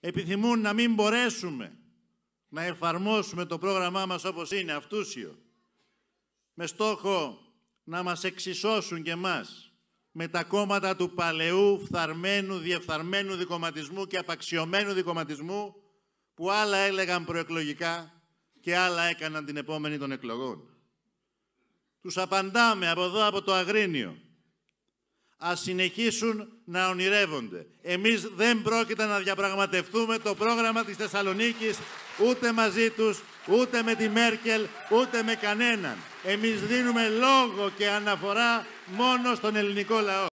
επιθυμούν να μην μπορέσουμε να εφαρμόσουμε το πρόγραμμά μας όπως είναι αυτούσιο, με στόχο να μας εξισώσουν και μας με τα κόμματα του παλαιού, φθαρμένου, διεφθαρμένου δικοματισμού και απαξιωμένου δικοματισμού που άλλα έλεγαν προεκλογικά και άλλα έκαναν την επόμενη των εκλογών. Τους απαντάμε από εδώ, από το Αγρίνιο, ας συνεχίσουν να ονειρεύονται. Εμείς δεν πρόκειται να διαπραγματευτούμε το πρόγραμμα της Θεσσαλονίκης ούτε μαζί τους, ούτε με τη Μέρκελ, ούτε με κανέναν. Εμείς δίνουμε λόγο και αναφορά μόνο στον ελληνικό λαό.